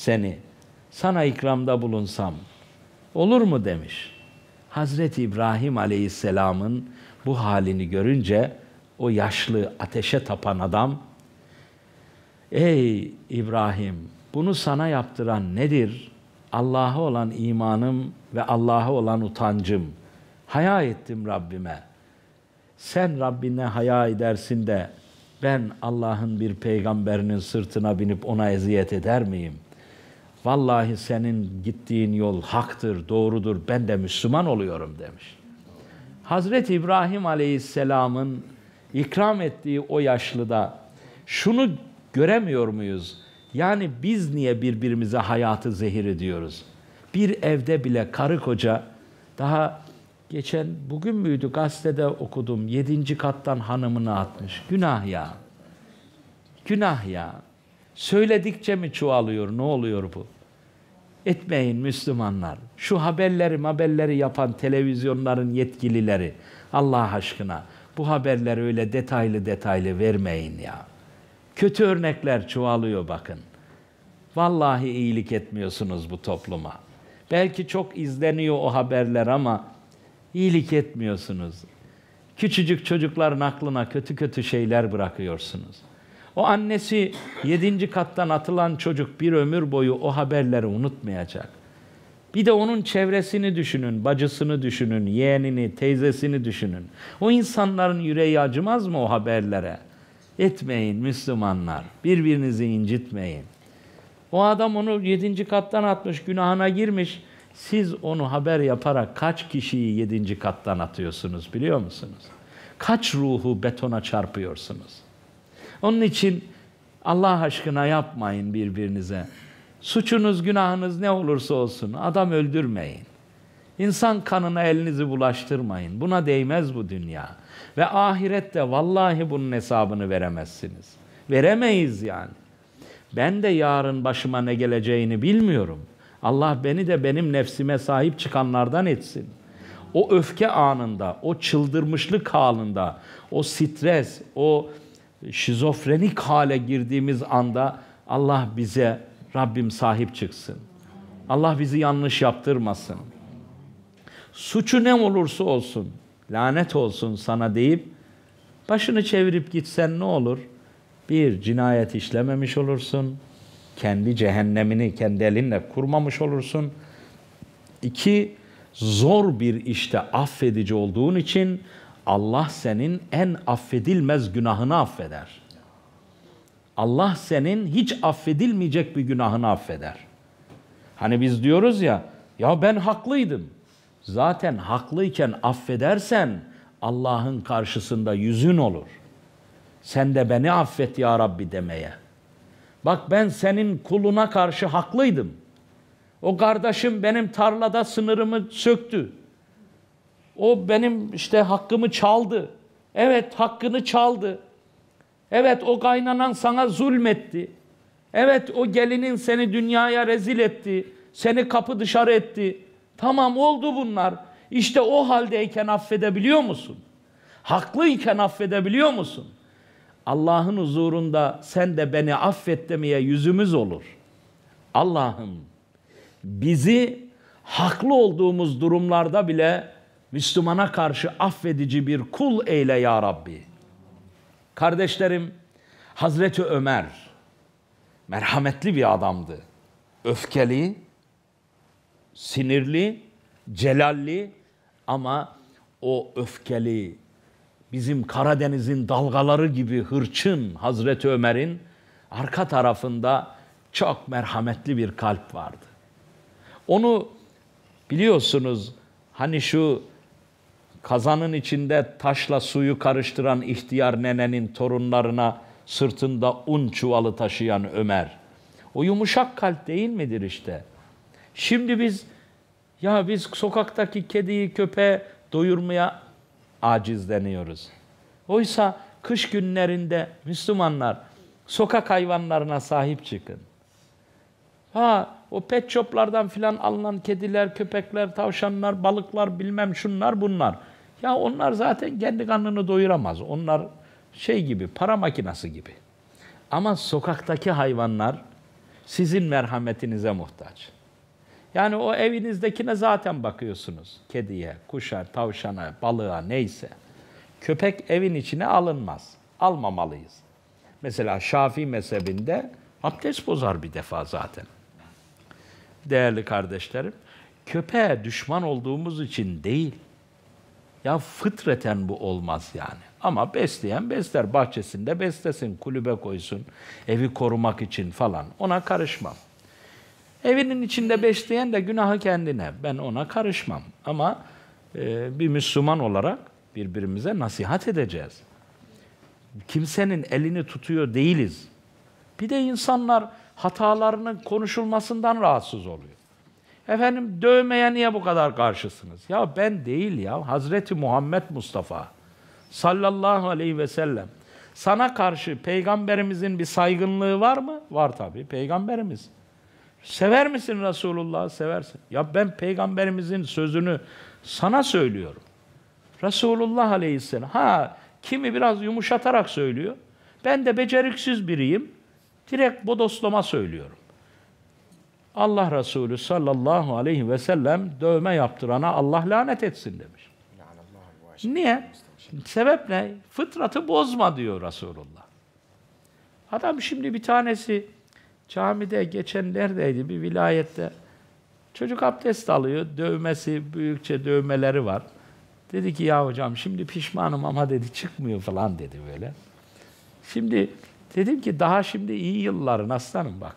seni. Sana ikramda bulunsam olur mu demiş. Hazreti İbrahim Aleyhisselam'ın bu halini görünce o yaşlı ateşe tapan adam Ey İbrahim bunu sana yaptıran nedir? Allah'a olan imanım ve Allah'a olan utancım. Haya ettim Rabbime. Sen Rabbine haya edersin de ben Allah'ın bir peygamberinin sırtına binip ona eziyet eder miyim?'' Vallahi senin gittiğin yol haktır, doğrudur, ben de Müslüman oluyorum demiş. Hazreti İbrahim Aleyhisselam'ın ikram ettiği o yaşlıda şunu göremiyor muyuz? Yani biz niye birbirimize hayatı zehir ediyoruz? Bir evde bile karı koca daha geçen bugün müydü gazetede okudum. Yedinci kattan hanımını atmış. Günah ya. Günah ya. Söyledikçe mi çoğalıyor? Ne oluyor bu? Etmeyin Müslümanlar. Şu haberleri haberleri yapan televizyonların yetkilileri Allah aşkına bu haberleri öyle detaylı detaylı vermeyin ya. Kötü örnekler çoğalıyor bakın. Vallahi iyilik etmiyorsunuz bu topluma. Belki çok izleniyor o haberler ama iyilik etmiyorsunuz. Küçücük çocukların aklına kötü kötü şeyler bırakıyorsunuz. O annesi yedinci kattan atılan çocuk bir ömür boyu o haberleri unutmayacak. Bir de onun çevresini düşünün, bacısını düşünün, yeğenini, teyzesini düşünün. O insanların yüreği acımaz mı o haberlere? Etmeyin Müslümanlar, birbirinizi incitmeyin. O adam onu yedinci kattan atmış, günahına girmiş. Siz onu haber yaparak kaç kişiyi yedinci kattan atıyorsunuz biliyor musunuz? Kaç ruhu betona çarpıyorsunuz? Onun için Allah aşkına yapmayın birbirinize. Suçunuz, günahınız ne olursa olsun adam öldürmeyin. İnsan kanına elinizi bulaştırmayın. Buna değmez bu dünya. Ve ahirette vallahi bunun hesabını veremezsiniz. Veremeyiz yani. Ben de yarın başıma ne geleceğini bilmiyorum. Allah beni de benim nefsime sahip çıkanlardan etsin. O öfke anında, o çıldırmışlık halında, o stres, o şizofrenik hale girdiğimiz anda Allah bize Rabbim sahip çıksın. Allah bizi yanlış yaptırmasın. Suçu ne olursa olsun, lanet olsun sana deyip başını çevirip gitsen ne olur? Bir, cinayet işlememiş olursun. Kendi cehennemini kendi elinle kurmamış olursun. İki, zor bir işte affedici olduğun için Allah senin en affedilmez günahını affeder. Allah senin hiç affedilmeyecek bir günahını affeder. Hani biz diyoruz ya, ya ben haklıydım. Zaten haklıyken affedersen Allah'ın karşısında yüzün olur. Sen de beni affet ya Rabbi demeye. Bak ben senin kuluna karşı haklıydım. O kardeşim benim tarlada sınırımı söktü. O benim işte hakkımı çaldı. Evet hakkını çaldı. Evet o kaynanan sana zulmetti. Evet o gelinin seni dünyaya rezil etti. Seni kapı dışarı etti. Tamam oldu bunlar. İşte o haldeyken affedebiliyor musun? Haklıyken affedebiliyor musun? Allah'ın huzurunda sen de beni affet demeye yüzümüz olur. Allah'ım bizi haklı olduğumuz durumlarda bile Müslümana karşı affedici bir kul eyle ya Rabbi. Kardeşlerim, Hazreti Ömer merhametli bir adamdı. Öfkeli, sinirli, celalli ama o öfkeli bizim Karadeniz'in dalgaları gibi hırçın Hazreti Ömer'in arka tarafında çok merhametli bir kalp vardı. Onu biliyorsunuz hani şu kazanın içinde taşla suyu karıştıran ihtiyar nenenin torunlarına sırtında un çuvalı taşıyan Ömer. O yumuşak kalp değil midir işte? Şimdi biz ya biz sokaktaki kediyi köpeğe doyurmaya acizleniyoruz. Oysa kış günlerinde Müslümanlar sokak hayvanlarına sahip çıkın. Ha o pet shoplardan filan alınan kediler, köpekler, tavşanlar, balıklar bilmem şunlar bunlar. Ya onlar zaten kendi kanını doyuramaz. Onlar şey gibi, para makinası gibi. Ama sokaktaki hayvanlar sizin merhametinize muhtaç. Yani o evinizdekine zaten bakıyorsunuz. Kediye, kuşa, tavşana, balığa neyse. Köpek evin içine alınmaz. Almamalıyız. Mesela Şafii mezhebinde abdest bozar bir defa zaten. Değerli kardeşlerim, köpeğe düşman olduğumuz için değil, ya fıtraten bu olmaz yani. Ama besleyen besler. Bahçesinde beslesin, kulübe koysun, evi korumak için falan. Ona karışmam. Evinin içinde besleyen de günahı kendine. Ben ona karışmam. Ama e, bir Müslüman olarak birbirimize nasihat edeceğiz. Kimsenin elini tutuyor değiliz. Bir de insanlar hatalarının konuşulmasından rahatsız oluyor. Efendim dövmeye niye bu kadar karşısınız? Ya ben değil ya. Hazreti Muhammed Mustafa sallallahu aleyhi ve sellem. Sana karşı peygamberimizin bir saygınlığı var mı? Var tabii. Peygamberimiz. Sever misin Resulullah'ı? Seversin. Ya ben peygamberimizin sözünü sana söylüyorum. Resulullah aleyhisselam. Ha kimi biraz yumuşatarak söylüyor. Ben de beceriksiz biriyim. Direkt bodoslama söylüyorum. Allah Resulü sallallahu aleyhi ve sellem dövme yaptırana Allah lanet etsin demiş. Niye? Sebep ne? Fıtratı bozma diyor Resulullah. Adam şimdi bir tanesi camide geçen neredeydi bir vilayette çocuk abdest alıyor. Dövmesi, büyükçe dövmeleri var. Dedi ki ya hocam şimdi pişmanım ama dedi çıkmıyor falan dedi böyle. Şimdi dedim ki daha şimdi iyi yılların aslanım bak.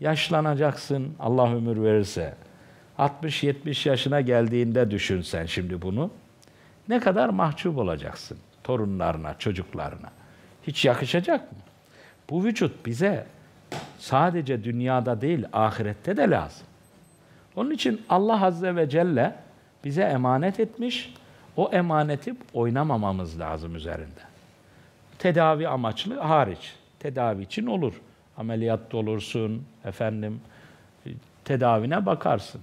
Yaşlanacaksın Allah ömür verirse. 60-70 yaşına geldiğinde düşünsen şimdi bunu. Ne kadar mahcup olacaksın torunlarına, çocuklarına. Hiç yakışacak mı? Bu vücut bize sadece dünyada değil ahirette de lazım. Onun için Allah Azze ve Celle bize emanet etmiş. O emaneti oynamamamız lazım üzerinde. Tedavi amaçlı hariç. Tedavi için olur ameliyatta olursun efendim tedavine bakarsın.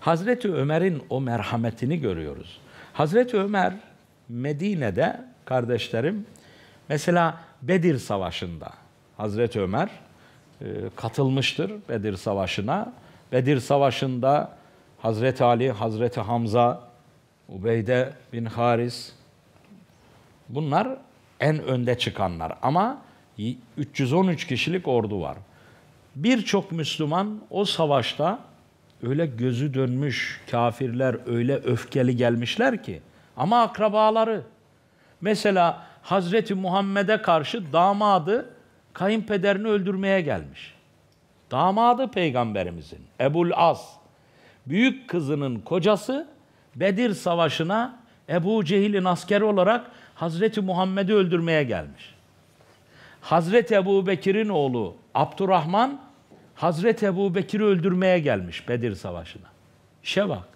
Hazreti Ömer'in o merhametini görüyoruz. Hazreti Ömer Medine'de kardeşlerim mesela Bedir Savaşı'nda Hazreti Ömer e, katılmıştır Bedir Savaşı'na. Bedir Savaşı'nda Hazreti Ali, Hazreti Hamza, Ubeyde bin Haris bunlar en önde çıkanlar ama 313 kişilik ordu var. Birçok Müslüman o savaşta öyle gözü dönmüş kafirler öyle öfkeli gelmişler ki ama akrabaları mesela Hazreti Muhammed'e karşı damadı kayınpederini öldürmeye gelmiş. Damadı peygamberimizin Ebul Az büyük kızının kocası Bedir Savaşı'na Ebu Cehil'in askeri olarak Hazreti Muhammed'i öldürmeye gelmiş. Hazreti Ebu Bekir'in oğlu Abdurrahman Hazreti Ebu Bekir'i öldürmeye gelmiş Bedir Savaşı'na. İşe bak.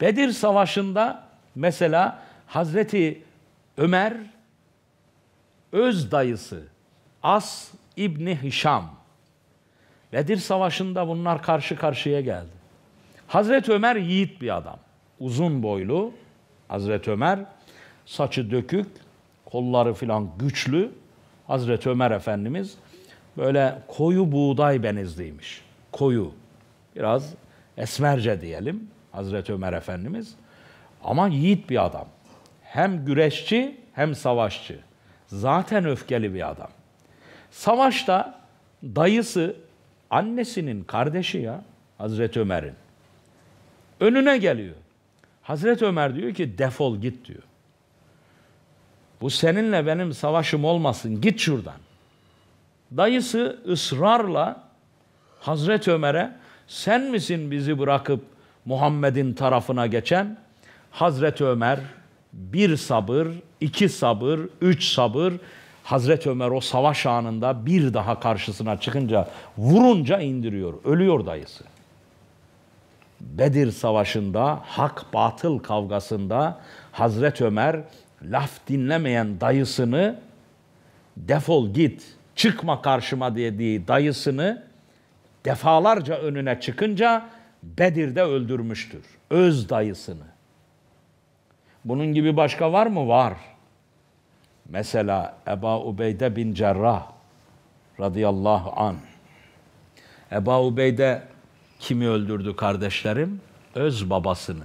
Bedir Savaşı'nda mesela Hazreti Ömer öz dayısı As İbni Hişam. Bedir Savaşı'nda bunlar karşı karşıya geldi. Hazreti Ömer yiğit bir adam. Uzun boylu Hazreti Ömer. Saçı dökük, kolları filan güçlü. Hazreti Ömer Efendimiz böyle koyu buğday benizliymiş. Koyu. Biraz esmerce diyelim Hazreti Ömer Efendimiz. Ama yiğit bir adam. Hem güreşçi hem savaşçı. Zaten öfkeli bir adam. Savaşta dayısı annesinin kardeşi ya Hazreti Ömer'in. Önüne geliyor. Hazreti Ömer diyor ki defol git diyor. Bu seninle benim savaşım olmasın git şuradan. Dayısı ısrarla Hazreti Ömer'e sen misin bizi bırakıp Muhammed'in tarafına geçen? Hazreti Ömer bir sabır, iki sabır, üç sabır. Hazreti Ömer o savaş anında bir daha karşısına çıkınca vurunca indiriyor. Ölüyor dayısı. Bedir Savaşı'nda hak batıl kavgasında Hazret Ömer laf dinlemeyen dayısını defol git, çıkma karşıma dediği dayısını defalarca önüne çıkınca Bedir'de öldürmüştür. Öz dayısını. Bunun gibi başka var mı? Var. Mesela Eba Ubeyde bin Cerrah radıyallahu an. Eba Ubeyde kimi öldürdü kardeşlerim? Öz babasını.